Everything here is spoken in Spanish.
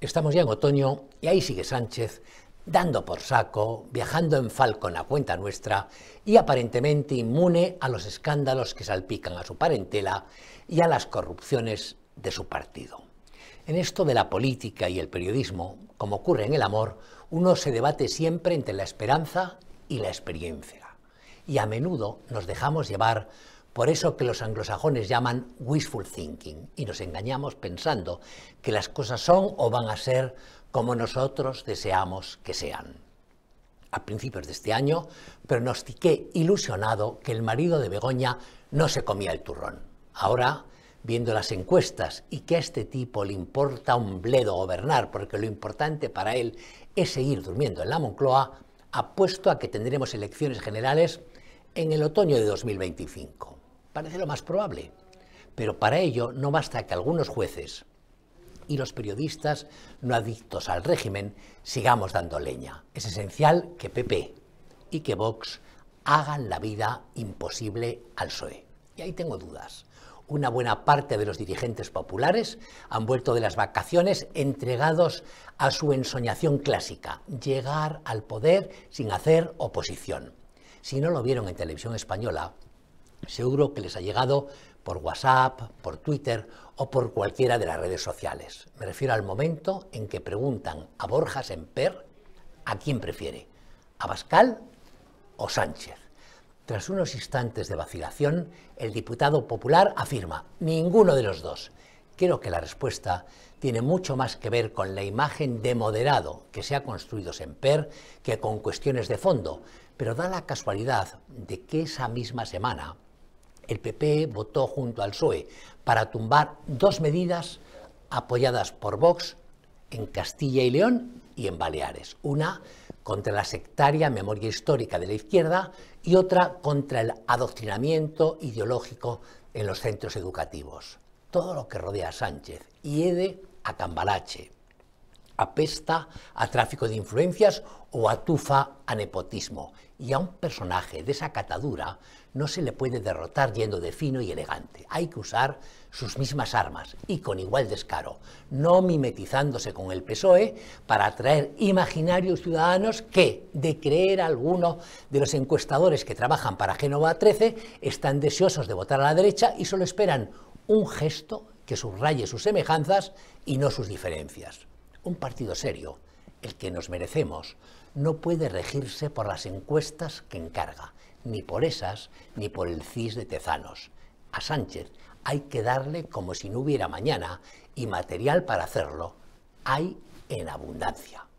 Estamos ya en otoño y ahí sigue Sánchez dando por saco, viajando en Falcon a cuenta nuestra y aparentemente inmune a los escándalos que salpican a su parentela y a las corrupciones de su partido. En esto de la política y el periodismo, como ocurre en el amor, uno se debate siempre entre la esperanza y la experiencia. Y a menudo nos dejamos llevar por eso que los anglosajones llaman wishful thinking y nos engañamos pensando que las cosas son o van a ser como nosotros deseamos que sean. A principios de este año pronostiqué ilusionado que el marido de Begoña no se comía el turrón. Ahora, viendo las encuestas y que a este tipo le importa un bledo gobernar porque lo importante para él es seguir durmiendo en la Moncloa, apuesto a que tendremos elecciones generales en el otoño de 2025. Parece lo más probable. Pero para ello no basta que algunos jueces y los periodistas no adictos al régimen sigamos dando leña. Es esencial que PP y que Vox hagan la vida imposible al PSOE. Y ahí tengo dudas. Una buena parte de los dirigentes populares han vuelto de las vacaciones entregados a su ensoñación clásica, llegar al poder sin hacer oposición. Si no lo vieron en televisión española, seguro que les ha llegado por WhatsApp, por Twitter o por cualquiera de las redes sociales. Me refiero al momento en que preguntan a Borja Semper a quién prefiere, a Bascal o Sánchez. Tras unos instantes de vacilación, el diputado popular afirma, ninguno de los dos. Creo que la respuesta tiene mucho más que ver con la imagen de moderado que se ha construido Semper que con cuestiones de fondo, pero da la casualidad de que esa misma semana el PP votó junto al PSOE para tumbar dos medidas apoyadas por Vox en Castilla y León y en Baleares. Una contra la sectaria memoria histórica de la izquierda y otra contra el adoctrinamiento ideológico en los centros educativos. Todo lo que rodea a Sánchez y Ede a Cambalache, apesta a tráfico de influencias o atufa a nepotismo. Y a un personaje de esa catadura no se le puede derrotar yendo de fino y elegante. Hay que usar sus mismas armas y con igual descaro, no mimetizándose con el PSOE para atraer imaginarios ciudadanos que, de creer alguno de los encuestadores que trabajan para Génova 13, están deseosos de votar a la derecha y solo esperan un gesto que subraye sus semejanzas y no sus diferencias. Un partido serio, el que nos merecemos, no puede regirse por las encuestas que encarga, ni por esas, ni por el CIS de Tezanos. A Sánchez hay que darle como si no hubiera mañana y material para hacerlo hay en abundancia.